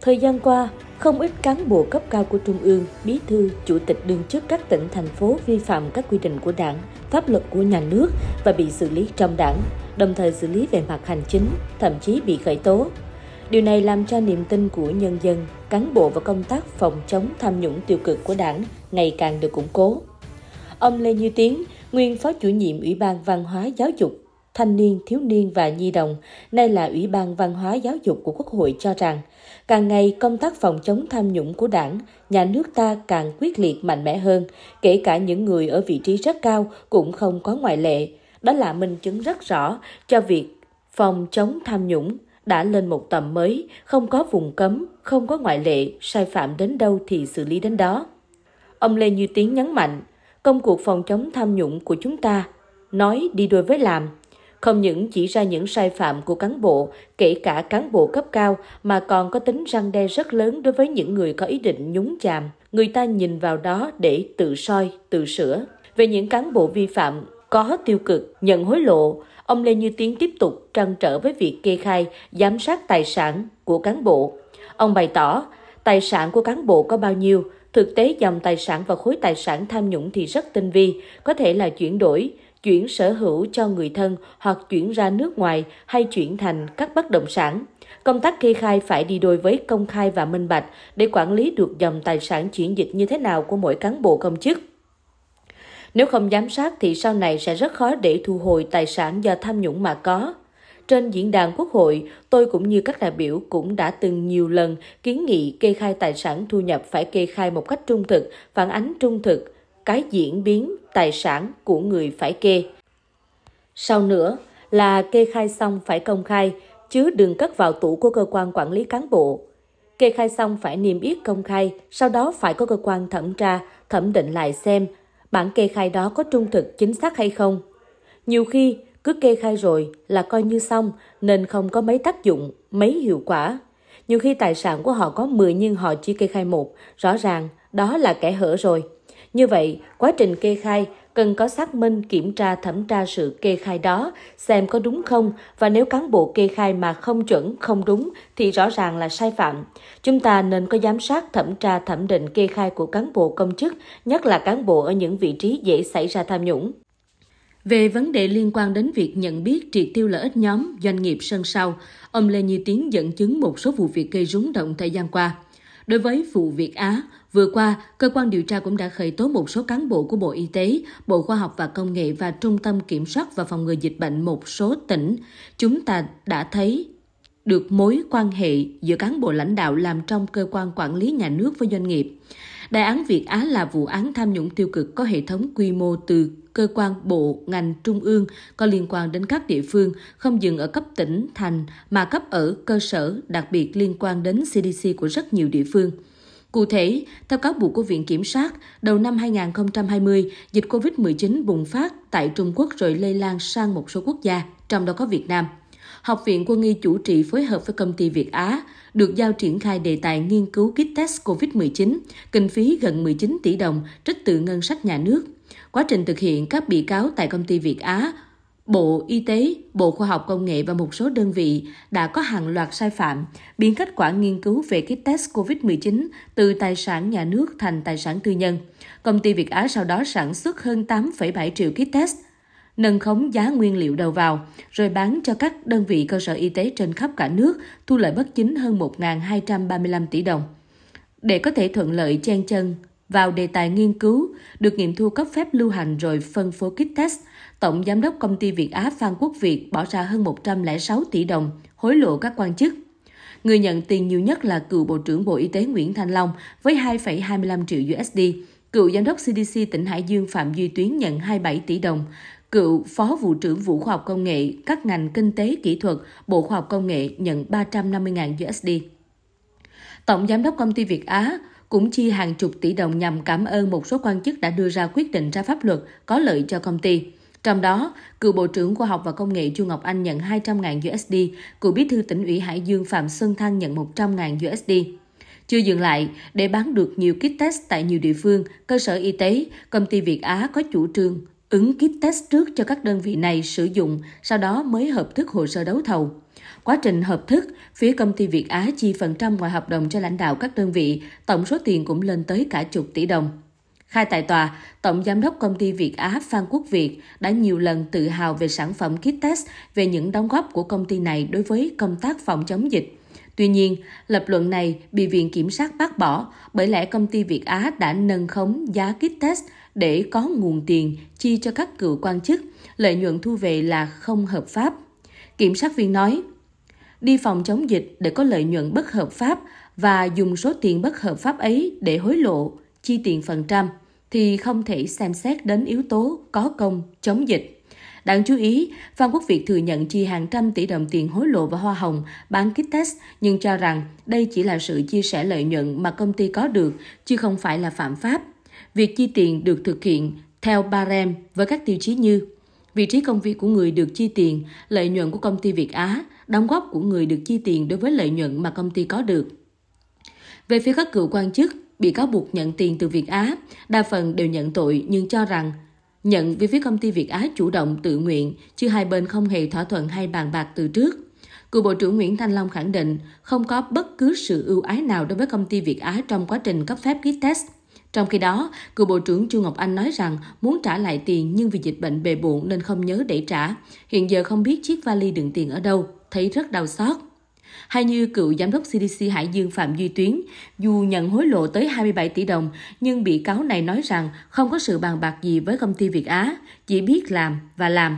Thời gian qua, không ít cán bộ cấp cao của Trung ương, bí thư, chủ tịch đương chức các tỉnh, thành phố vi phạm các quy định của đảng, pháp luật của nhà nước và bị xử lý trong đảng, đồng thời xử lý về mặt hành chính, thậm chí bị khởi tố. Điều này làm cho niềm tin của nhân dân, cán bộ và công tác phòng chống tham nhũng tiêu cực của đảng ngày càng được củng cố. Ông Lê Như Tiến, nguyên phó chủ nhiệm Ủy ban Văn hóa Giáo dục thanh niên, thiếu niên và nhi đồng, nay là Ủy ban Văn hóa Giáo dục của Quốc hội cho rằng Càng ngày công tác phòng chống tham nhũng của đảng, nhà nước ta càng quyết liệt mạnh mẽ hơn, kể cả những người ở vị trí rất cao cũng không có ngoại lệ. Đó là minh chứng rất rõ cho việc phòng chống tham nhũng đã lên một tầm mới, không có vùng cấm, không có ngoại lệ, sai phạm đến đâu thì xử lý đến đó. Ông Lê Như Tiến nhấn mạnh, công cuộc phòng chống tham nhũng của chúng ta nói đi đôi với làm không những chỉ ra những sai phạm của cán bộ, kể cả cán bộ cấp cao, mà còn có tính răng đe rất lớn đối với những người có ý định nhúng chàm. Người ta nhìn vào đó để tự soi, tự sửa. Về những cán bộ vi phạm, có tiêu cực, nhận hối lộ, ông Lê Như Tiến tiếp tục trăn trở với việc kê khai, giám sát tài sản của cán bộ. Ông bày tỏ, tài sản của cán bộ có bao nhiêu, thực tế dòng tài sản và khối tài sản tham nhũng thì rất tinh vi, có thể là chuyển đổi, chuyển sở hữu cho người thân hoặc chuyển ra nước ngoài hay chuyển thành các bất động sản. Công tác kê khai phải đi đôi với công khai và minh bạch để quản lý được dòng tài sản chuyển dịch như thế nào của mỗi cán bộ công chức. Nếu không giám sát thì sau này sẽ rất khó để thu hồi tài sản do tham nhũng mà có. Trên diễn đàn Quốc hội, tôi cũng như các đại biểu cũng đã từng nhiều lần kiến nghị kê khai tài sản thu nhập phải kê khai một cách trung thực, phản ánh trung thực, cái diễn biến tài sản của người phải kê. Sau nữa là kê khai xong phải công khai, chứ đừng cất vào tủ của cơ quan quản lý cán bộ. Kê khai xong phải niêm yết công khai, sau đó phải có cơ quan thẩm tra, thẩm định lại xem bản kê khai đó có trung thực chính xác hay không. Nhiều khi cứ kê khai rồi là coi như xong nên không có mấy tác dụng, mấy hiệu quả. Nhiều khi tài sản của họ có 10 nhưng họ chỉ kê khai một, rõ ràng đó là kẻ hở rồi. Như vậy, quá trình kê khai cần có xác minh kiểm tra thẩm tra sự kê khai đó, xem có đúng không và nếu cán bộ kê khai mà không chuẩn, không đúng thì rõ ràng là sai phạm. Chúng ta nên có giám sát thẩm tra thẩm định kê khai của cán bộ công chức, nhất là cán bộ ở những vị trí dễ xảy ra tham nhũng. Về vấn đề liên quan đến việc nhận biết triệt tiêu lợi ích nhóm doanh nghiệp sân sau, ông Lê Như Tiến dẫn chứng một số vụ việc gây rúng động thời gian qua. Đối với vụ việc Á, Vừa qua, cơ quan điều tra cũng đã khởi tố một số cán bộ của Bộ Y tế, Bộ Khoa học và Công nghệ và Trung tâm Kiểm soát và Phòng ngừa Dịch bệnh một số tỉnh. Chúng ta đã thấy được mối quan hệ giữa cán bộ lãnh đạo làm trong cơ quan quản lý nhà nước với doanh nghiệp. Đại án Việt Á là vụ án tham nhũng tiêu cực có hệ thống quy mô từ cơ quan bộ, ngành trung ương có liên quan đến các địa phương, không dừng ở cấp tỉnh, thành mà cấp ở cơ sở, đặc biệt liên quan đến CDC của rất nhiều địa phương. Cụ thể, theo cáo buộc của Viện Kiểm sát, đầu năm 2020, dịch COVID-19 bùng phát tại Trung Quốc rồi lây lan sang một số quốc gia, trong đó có Việt Nam. Học viện Quân y chủ trì phối hợp với công ty Việt Á được giao triển khai đề tài nghiên cứu kit test COVID-19, kinh phí gần 19 tỷ đồng trích từ ngân sách nhà nước. Quá trình thực hiện, các bị cáo tại công ty Việt Á Bộ Y tế, Bộ Khoa học Công nghệ và một số đơn vị đã có hàng loạt sai phạm, biến kết quả nghiên cứu về kit test COVID-19 từ tài sản nhà nước thành tài sản tư nhân. Công ty Việt Á sau đó sản xuất hơn 8,7 triệu kit test, nâng khống giá nguyên liệu đầu vào, rồi bán cho các đơn vị cơ sở y tế trên khắp cả nước, thu lợi bất chính hơn 1.235 tỷ đồng. Để có thể thuận lợi chen chân vào đề tài nghiên cứu, được nghiệm thu cấp phép lưu hành rồi phân phối kit test – Tổng Giám đốc Công ty Việt Á Phan Quốc Việt bỏ ra hơn 106 tỷ đồng hối lộ các quan chức. Người nhận tiền nhiều nhất là cựu Bộ trưởng Bộ Y tế Nguyễn Thanh Long với 2,25 triệu USD, cựu Giám đốc CDC tỉnh Hải Dương Phạm Duy Tuyến nhận 27 tỷ đồng, cựu Phó Vụ trưởng Vụ Khoa học Công nghệ, các ngành kinh tế kỹ thuật, Bộ Khoa học Công nghệ nhận 350.000 USD. Tổng Giám đốc Công ty Việt Á cũng chi hàng chục tỷ đồng nhằm cảm ơn một số quan chức đã đưa ra quyết định ra pháp luật có lợi cho công ty. Trong đó, cựu Bộ trưởng Khoa học và Công nghệ Chu Ngọc Anh nhận 200.000 USD, cựu Bí thư tỉnh ủy Hải Dương Phạm Xuân Thăng nhận 100.000 USD. Chưa dừng lại, để bán được nhiều kit test tại nhiều địa phương, cơ sở y tế, công ty Việt Á có chủ trương ứng kit test trước cho các đơn vị này sử dụng, sau đó mới hợp thức hồ sơ đấu thầu. Quá trình hợp thức, phía công ty Việt Á chi phần trăm ngoài hợp đồng cho lãnh đạo các đơn vị, tổng số tiền cũng lên tới cả chục tỷ đồng. Khai tại tòa, Tổng Giám đốc Công ty Việt Á Phan Quốc Việt đã nhiều lần tự hào về sản phẩm kit test, về những đóng góp của công ty này đối với công tác phòng chống dịch. Tuy nhiên, lập luận này bị Viện Kiểm sát bác bỏ bởi lẽ công ty Việt Á đã nâng khống giá kit test để có nguồn tiền chi cho các cựu quan chức, lợi nhuận thu về là không hợp pháp. Kiểm sát viên nói, đi phòng chống dịch để có lợi nhuận bất hợp pháp và dùng số tiền bất hợp pháp ấy để hối lộ chi tiền phần trăm thì không thể xem xét đến yếu tố có công chống dịch. Đáng chú ý, Phan Quốc Việt thừa nhận chi hàng trăm tỷ đồng tiền hối lộ và hoa hồng bán kit test, nhưng cho rằng đây chỉ là sự chia sẻ lợi nhuận mà công ty có được, chứ không phải là phạm pháp. Việc chi tiền được thực hiện theo barem với các tiêu chí như vị trí công việc của người được chi tiền, lợi nhuận của công ty Việt Á, đóng góp của người được chi tiền đối với lợi nhuận mà công ty có được. Về phía các cựu quan chức, bị cáo buộc nhận tiền từ Việt Á, đa phần đều nhận tội nhưng cho rằng nhận vì phía công ty Việt Á chủ động tự nguyện, chứ hai bên không hề thỏa thuận hay bàn bạc từ trước. Cựu Bộ trưởng Nguyễn Thanh Long khẳng định không có bất cứ sự ưu ái nào đối với công ty Việt Á trong quá trình cấp phép kit test. Trong khi đó, cựu Bộ trưởng Chu Ngọc Anh nói rằng muốn trả lại tiền nhưng vì dịch bệnh bề bộn nên không nhớ để trả. Hiện giờ không biết chiếc vali đựng tiền ở đâu, thấy rất đau xót. Hay như cựu giám đốc CDC Hải Dương Phạm Duy Tuyến, dù nhận hối lộ tới 27 tỷ đồng, nhưng bị cáo này nói rằng không có sự bàn bạc gì với công ty Việt Á, chỉ biết làm và làm.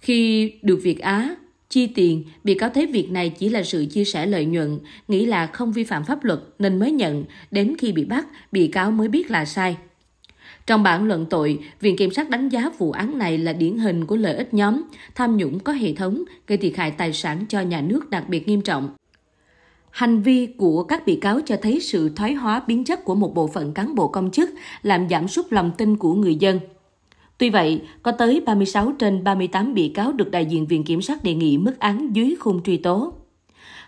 Khi được Việt Á chi tiền, bị cáo thấy việc này chỉ là sự chia sẻ lợi nhuận, nghĩ là không vi phạm pháp luật nên mới nhận, đến khi bị bắt, bị cáo mới biết là sai. Trong bản luận tội, Viện Kiểm sát đánh giá vụ án này là điển hình của lợi ích nhóm, tham nhũng có hệ thống, gây thiệt hại tài sản cho nhà nước đặc biệt nghiêm trọng. Hành vi của các bị cáo cho thấy sự thoái hóa biến chất của một bộ phận cán bộ công chức, làm giảm sút lòng tin của người dân. Tuy vậy, có tới 36 trên 38 bị cáo được đại diện Viện Kiểm sát đề nghị mức án dưới khung truy tố.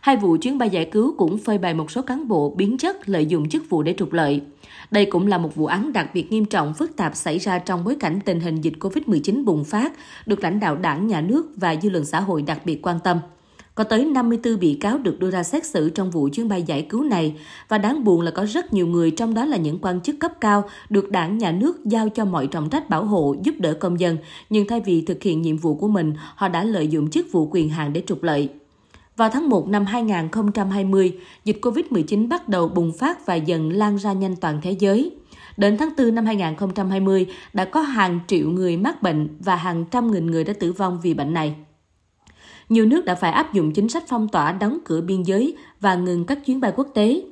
Hai vụ chuyến bay giải cứu cũng phơi bày một số cán bộ biến chất lợi dụng chức vụ để trục lợi. Đây cũng là một vụ án đặc biệt nghiêm trọng phức tạp xảy ra trong bối cảnh tình hình dịch COVID-19 bùng phát, được lãnh đạo đảng, nhà nước và dư luận xã hội đặc biệt quan tâm. Có tới 54 bị cáo được đưa ra xét xử trong vụ chuyến bay giải cứu này và đáng buồn là có rất nhiều người trong đó là những quan chức cấp cao được đảng nhà nước giao cho mọi trọng trách bảo hộ, giúp đỡ công dân, nhưng thay vì thực hiện nhiệm vụ của mình, họ đã lợi dụng chức vụ quyền hạn để trục lợi. Vào tháng 1 năm 2020, dịch COVID-19 bắt đầu bùng phát và dần lan ra nhanh toàn thế giới. Đến tháng 4 năm 2020, đã có hàng triệu người mắc bệnh và hàng trăm nghìn người đã tử vong vì bệnh này. Nhiều nước đã phải áp dụng chính sách phong tỏa đóng cửa biên giới và ngừng các chuyến bay quốc tế.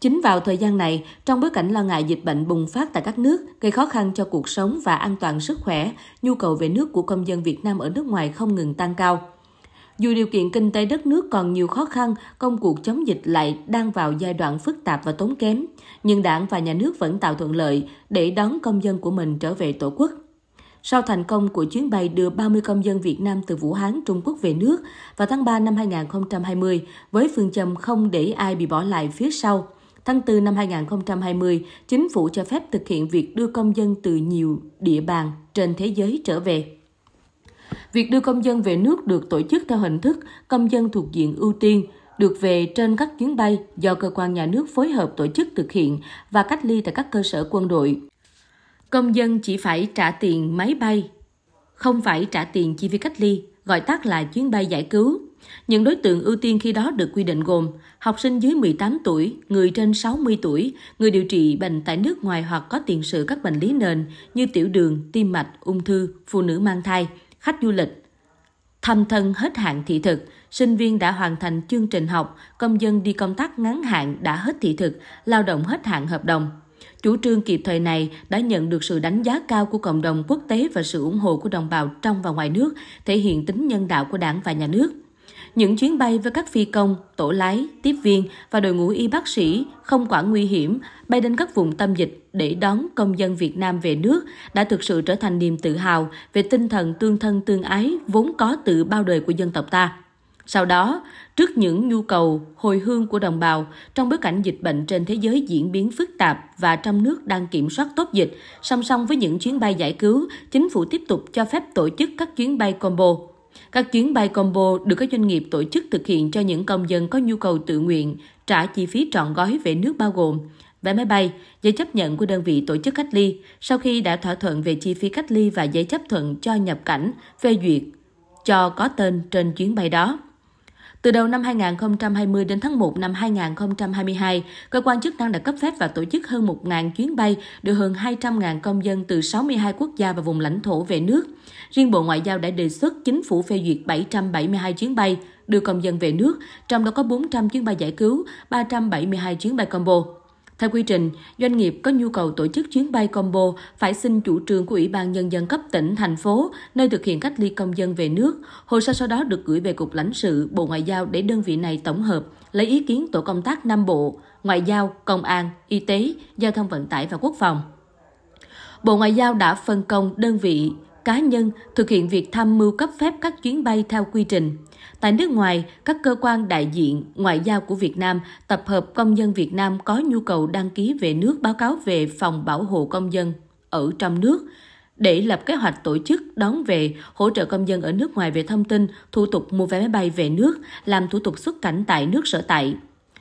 Chính vào thời gian này, trong bối cảnh lo ngại dịch bệnh bùng phát tại các nước, gây khó khăn cho cuộc sống và an toàn sức khỏe, nhu cầu về nước của công dân Việt Nam ở nước ngoài không ngừng tăng cao. Dù điều kiện kinh tế đất nước còn nhiều khó khăn, công cuộc chống dịch lại đang vào giai đoạn phức tạp và tốn kém, nhưng đảng và nhà nước vẫn tạo thuận lợi để đón công dân của mình trở về Tổ quốc. Sau thành công của chuyến bay đưa 30 công dân Việt Nam từ Vũ Hán, Trung Quốc về nước vào tháng 3 năm 2020 với phương châm không để ai bị bỏ lại phía sau, tháng 4 năm 2020, chính phủ cho phép thực hiện việc đưa công dân từ nhiều địa bàn trên thế giới trở về. Việc đưa công dân về nước được tổ chức theo hình thức công dân thuộc diện ưu tiên, được về trên các chuyến bay do cơ quan nhà nước phối hợp tổ chức thực hiện và cách ly tại các cơ sở quân đội. Công dân chỉ phải trả tiền máy bay, không phải trả tiền chi phí cách ly, gọi tắt là chuyến bay giải cứu. Những đối tượng ưu tiên khi đó được quy định gồm học sinh dưới 18 tuổi, người trên 60 tuổi, người điều trị bệnh tại nước ngoài hoặc có tiền sử các bệnh lý nền như tiểu đường, tim mạch, ung thư, phụ nữ mang thai – khách du lịch. Thăm thân hết hạn thị thực, sinh viên đã hoàn thành chương trình học, công dân đi công tác ngắn hạn đã hết thị thực, lao động hết hạn hợp đồng. Chủ trương kịp thời này đã nhận được sự đánh giá cao của cộng đồng quốc tế và sự ủng hộ của đồng bào trong và ngoài nước, thể hiện tính nhân đạo của đảng và nhà nước. Những chuyến bay với các phi công, tổ lái, tiếp viên và đội ngũ y bác sĩ không quản nguy hiểm bay đến các vùng tâm dịch để đón công dân Việt Nam về nước đã thực sự trở thành niềm tự hào về tinh thần tương thân tương ái vốn có từ bao đời của dân tộc ta. Sau đó, trước những nhu cầu hồi hương của đồng bào trong bối cảnh dịch bệnh trên thế giới diễn biến phức tạp và trong nước đang kiểm soát tốt dịch, song song với những chuyến bay giải cứu, chính phủ tiếp tục cho phép tổ chức các chuyến bay combo. Các chuyến bay combo được các doanh nghiệp tổ chức thực hiện cho những công dân có nhu cầu tự nguyện trả chi phí trọn gói về nước bao gồm vé máy bay, giấy chấp nhận của đơn vị tổ chức cách ly sau khi đã thỏa thuận về chi phí cách ly và giấy chấp thuận cho nhập cảnh, phê duyệt cho có tên trên chuyến bay đó. Từ đầu năm 2020 đến tháng 1 năm 2022, cơ quan chức năng đã cấp phép và tổ chức hơn 1.000 chuyến bay đưa hơn 200.000 công dân từ 62 quốc gia và vùng lãnh thổ về nước. Riêng Bộ Ngoại giao đã đề xuất chính phủ phê duyệt 772 chuyến bay đưa công dân về nước, trong đó có 400 chuyến bay giải cứu, 372 chuyến bay combo. Theo quy trình, doanh nghiệp có nhu cầu tổ chức chuyến bay combo phải xin chủ trương của Ủy ban Nhân dân cấp tỉnh, thành phố, nơi thực hiện cách ly công dân về nước. Hồ sơ sau đó được gửi về Cục lãnh sự, Bộ Ngoại giao để đơn vị này tổng hợp, lấy ý kiến tổ công tác Nam Bộ, Ngoại giao, Công an, Y tế, Giao thông vận tải và Quốc phòng. Bộ Ngoại giao đã phân công đơn vị cá nhân thực hiện việc tham mưu cấp phép các chuyến bay theo quy trình. Tại nước ngoài, các cơ quan đại diện ngoại giao của Việt Nam tập hợp công dân Việt Nam có nhu cầu đăng ký về nước báo cáo về phòng bảo hộ công dân ở trong nước để lập kế hoạch tổ chức đón về, hỗ trợ công dân ở nước ngoài về thông tin, thủ tục mua vé máy bay về nước, làm thủ tục xuất cảnh tại nước sở tại.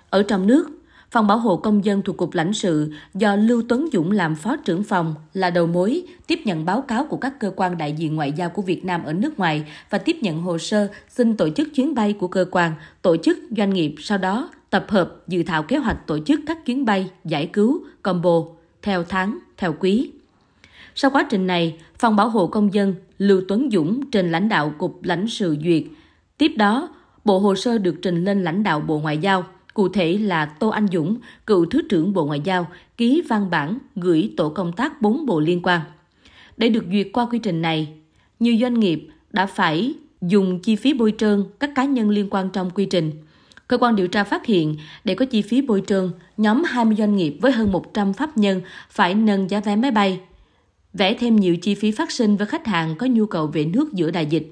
Ở trong nước, Phòng bảo hộ công dân thuộc Cục lãnh sự do Lưu Tuấn Dũng làm phó trưởng phòng là đầu mối, tiếp nhận báo cáo của các cơ quan đại diện ngoại giao của Việt Nam ở nước ngoài và tiếp nhận hồ sơ xin tổ chức chuyến bay của cơ quan, tổ chức, doanh nghiệp, sau đó tập hợp dự thảo kế hoạch tổ chức các chuyến bay giải cứu combo theo tháng, theo quý. Sau quá trình này, Phòng Bảo hộ Công dân Lưu Tuấn Dũng trình lãnh đạo Cục lãnh sự duyệt. Tiếp đó, bộ hồ sơ được trình lên lãnh đạo Bộ Ngoại giao. Cụ thể là Tô Anh Dũng, cựu Thứ trưởng Bộ Ngoại giao, ký văn bản gửi tổ công tác 4 bộ liên quan. Để được duyệt qua quy trình này, nhiều doanh nghiệp đã phải dùng chi phí bôi trơn các cá nhân liên quan trong quy trình. Cơ quan điều tra phát hiện, để có chi phí bôi trơn, nhóm 20 doanh nghiệp với hơn 100 pháp nhân phải nâng giá vé máy bay, vẽ thêm nhiều chi phí phát sinh với khách hàng có nhu cầu về nước giữa đại dịch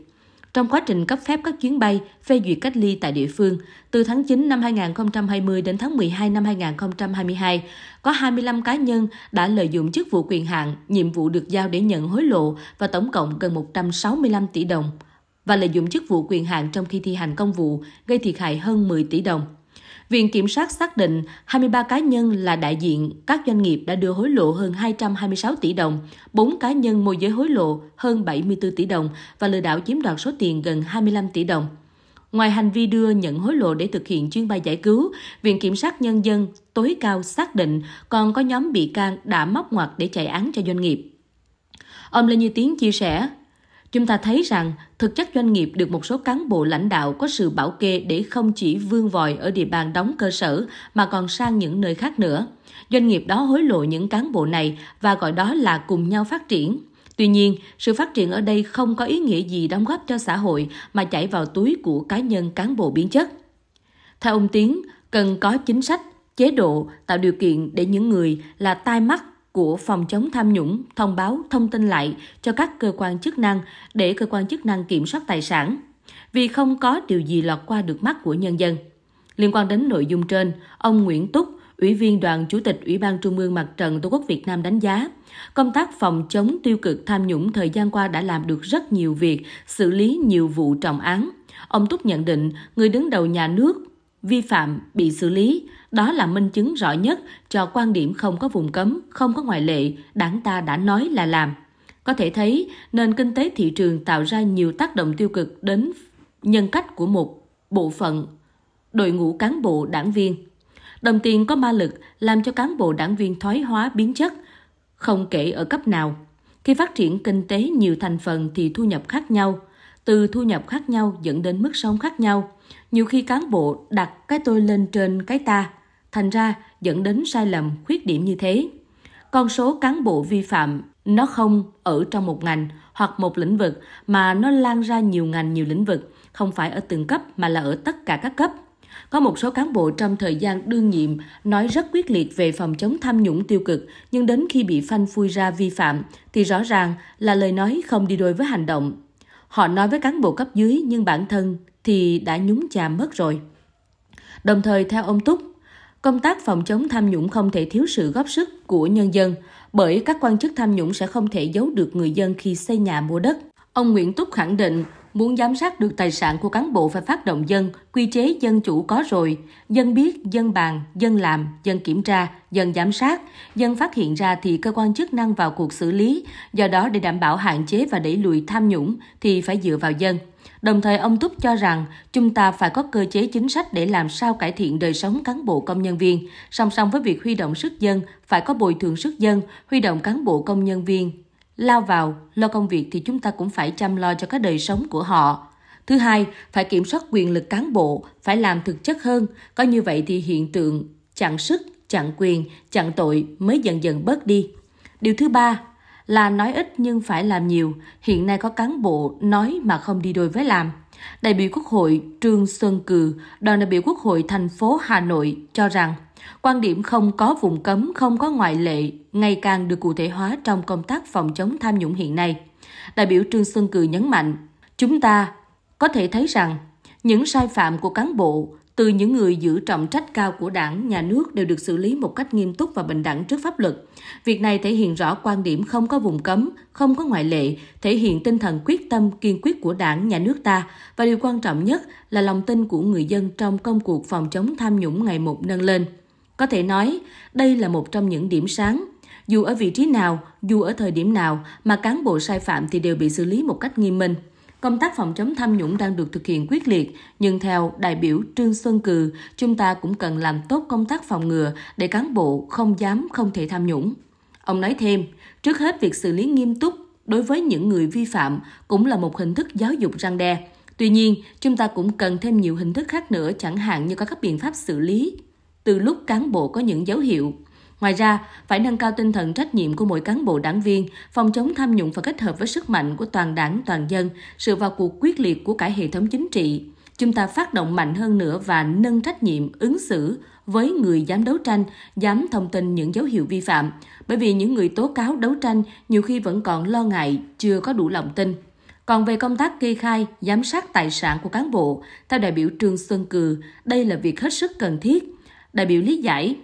trong quá trình cấp phép các chuyến bay, phê duyệt cách ly tại địa phương. Từ tháng 9 năm 2020 đến tháng 12 năm 2022, có 25 cá nhân đã lợi dụng chức vụ quyền hạn, nhiệm vụ được giao để nhận hối lộ và tổng cộng gần 165 tỷ đồng và lợi dụng chức vụ quyền hạn trong khi thi hành công vụ gây thiệt hại hơn 10 tỷ đồng. Viện Kiểm sát xác định 23 cá nhân là đại diện các doanh nghiệp đã đưa hối lộ hơn 226 tỷ đồng, 4 cá nhân môi giới hối lộ hơn 74 tỷ đồng và lừa đảo chiếm đoạt số tiền gần 25 tỷ đồng. Ngoài hành vi đưa nhận hối lộ để thực hiện chuyên bay giải cứu, Viện Kiểm sát Nhân dân tối cao xác định còn có nhóm bị can đã móc ngoặt để chạy án cho doanh nghiệp. Ông Lê Như Tiến chia sẻ, Chúng ta thấy rằng thực chất doanh nghiệp được một số cán bộ lãnh đạo có sự bảo kê để không chỉ vương vòi ở địa bàn đóng cơ sở mà còn sang những nơi khác nữa. Doanh nghiệp đó hối lộ những cán bộ này và gọi đó là cùng nhau phát triển. Tuy nhiên, sự phát triển ở đây không có ý nghĩa gì đóng góp cho xã hội mà chảy vào túi của cá nhân cán bộ biến chất. Theo ông Tiến, cần có chính sách, chế độ tạo điều kiện để những người là tai mắt của phòng chống tham nhũng thông báo thông tin lại cho các cơ quan chức năng để cơ quan chức năng kiểm soát tài sản vì không có điều gì lọt qua được mắt của nhân dân. Liên quan đến nội dung trên, ông Nguyễn Túc, Ủy viên đoàn Chủ tịch Ủy ban Trung ương Mặt trận Tổ quốc Việt Nam đánh giá, công tác phòng chống tiêu cực tham nhũng thời gian qua đã làm được rất nhiều việc, xử lý nhiều vụ trọng án. Ông Túc nhận định, người đứng đầu nhà nước vi phạm bị xử lý đó là minh chứng rõ nhất cho quan điểm không có vùng cấm không có ngoại lệ đảng ta đã nói là làm có thể thấy nền kinh tế thị trường tạo ra nhiều tác động tiêu cực đến nhân cách của một bộ phận đội ngũ cán bộ đảng viên đồng tiền có ma lực làm cho cán bộ đảng viên thoái hóa biến chất không kể ở cấp nào khi phát triển kinh tế nhiều thành phần thì thu nhập khác nhau từ thu nhập khác nhau dẫn đến mức sống khác nhau nhiều khi cán bộ đặt cái tôi lên trên cái ta, thành ra dẫn đến sai lầm, khuyết điểm như thế. Con số cán bộ vi phạm nó không ở trong một ngành hoặc một lĩnh vực mà nó lan ra nhiều ngành nhiều lĩnh vực, không phải ở từng cấp mà là ở tất cả các cấp. Có một số cán bộ trong thời gian đương nhiệm nói rất quyết liệt về phòng chống tham nhũng tiêu cực, nhưng đến khi bị phanh phui ra vi phạm thì rõ ràng là lời nói không đi đôi với hành động. Họ nói với cán bộ cấp dưới nhưng bản thân thì đã nhúng chàm mất rồi. Đồng thời theo ông Túc, công tác phòng chống tham nhũng không thể thiếu sự góp sức của nhân dân, bởi các quan chức tham nhũng sẽ không thể giấu được người dân khi xây nhà mua đất. Ông Nguyễn Túc khẳng định, muốn giám sát được tài sản của cán bộ phải phát động dân, quy chế dân chủ có rồi, dân biết, dân bàn, dân làm, dân kiểm tra, dân giám sát, dân phát hiện ra thì cơ quan chức năng vào cuộc xử lý, do đó để đảm bảo hạn chế và đẩy lùi tham nhũng thì phải dựa vào dân. Đồng thời ông Túc cho rằng chúng ta phải có cơ chế chính sách để làm sao cải thiện đời sống cán bộ công nhân viên, song song với việc huy động sức dân phải có bồi thường sức dân, huy động cán bộ công nhân viên lao vào lo công việc thì chúng ta cũng phải chăm lo cho cái đời sống của họ. Thứ hai, phải kiểm soát quyền lực cán bộ, phải làm thực chất hơn, có như vậy thì hiện tượng chặn sức, chặn quyền, chặn tội mới dần dần bớt đi. Điều thứ ba, là nói ít nhưng phải làm nhiều, hiện nay có cán bộ nói mà không đi đôi với làm. Đại biểu Quốc hội Trương Xuân Cừ, đoàn đại biểu Quốc hội thành phố Hà Nội cho rằng quan điểm không có vùng cấm, không có ngoại lệ ngày càng được cụ thể hóa trong công tác phòng chống tham nhũng hiện nay. Đại biểu Trương Xuân Cừ nhấn mạnh, chúng ta có thể thấy rằng những sai phạm của cán bộ từ những người giữ trọng trách cao của đảng, nhà nước đều được xử lý một cách nghiêm túc và bình đẳng trước pháp luật. Việc này thể hiện rõ quan điểm không có vùng cấm, không có ngoại lệ, thể hiện tinh thần quyết tâm kiên quyết của đảng, nhà nước ta và điều quan trọng nhất là lòng tin của người dân trong công cuộc phòng chống tham nhũng ngày một nâng lên. Có thể nói, đây là một trong những điểm sáng. Dù ở vị trí nào, dù ở thời điểm nào mà cán bộ sai phạm thì đều bị xử lý một cách nghiêm minh. Công tác phòng chống tham nhũng đang được thực hiện quyết liệt, nhưng theo đại biểu Trương Xuân Cừ, chúng ta cũng cần làm tốt công tác phòng ngừa để cán bộ không dám không thể tham nhũng. Ông nói thêm, trước hết việc xử lý nghiêm túc đối với những người vi phạm cũng là một hình thức giáo dục răng đe. Tuy nhiên, chúng ta cũng cần thêm nhiều hình thức khác nữa, chẳng hạn như có các biện pháp xử lý từ lúc cán bộ có những dấu hiệu Ngoài ra, phải nâng cao tinh thần trách nhiệm của mỗi cán bộ đảng viên, phòng chống tham nhũng và kết hợp với sức mạnh của toàn đảng, toàn dân, sự vào cuộc quyết liệt của cả hệ thống chính trị. Chúng ta phát động mạnh hơn nữa và nâng trách nhiệm ứng xử với người dám đấu tranh, dám thông tin những dấu hiệu vi phạm, bởi vì những người tố cáo đấu tranh nhiều khi vẫn còn lo ngại, chưa có đủ lòng tin. Còn về công tác kê khai, giám sát tài sản của cán bộ, theo đại biểu Trương Xuân Cừ, đây là việc hết sức cần thiết. Đại biểu lý giải,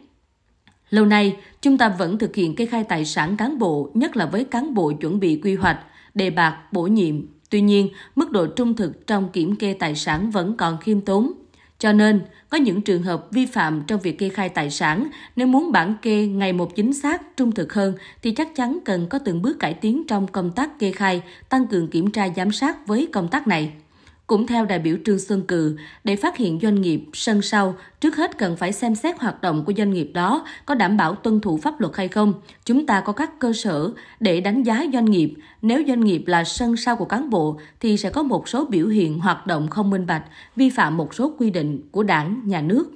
Lâu nay, chúng ta vẫn thực hiện kê khai tài sản cán bộ, nhất là với cán bộ chuẩn bị quy hoạch, đề bạc bổ nhiệm. Tuy nhiên, mức độ trung thực trong kiểm kê tài sản vẫn còn khiêm tốn. Cho nên, có những trường hợp vi phạm trong việc kê khai tài sản, nếu muốn bản kê ngày một chính xác, trung thực hơn thì chắc chắn cần có từng bước cải tiến trong công tác kê khai, tăng cường kiểm tra giám sát với công tác này. Cũng theo đại biểu Trương Xuân Cừ, để phát hiện doanh nghiệp sân sau, trước hết cần phải xem xét hoạt động của doanh nghiệp đó có đảm bảo tuân thủ pháp luật hay không. Chúng ta có các cơ sở để đánh giá doanh nghiệp. Nếu doanh nghiệp là sân sau của cán bộ thì sẽ có một số biểu hiện hoạt động không minh bạch, vi phạm một số quy định của đảng, nhà nước.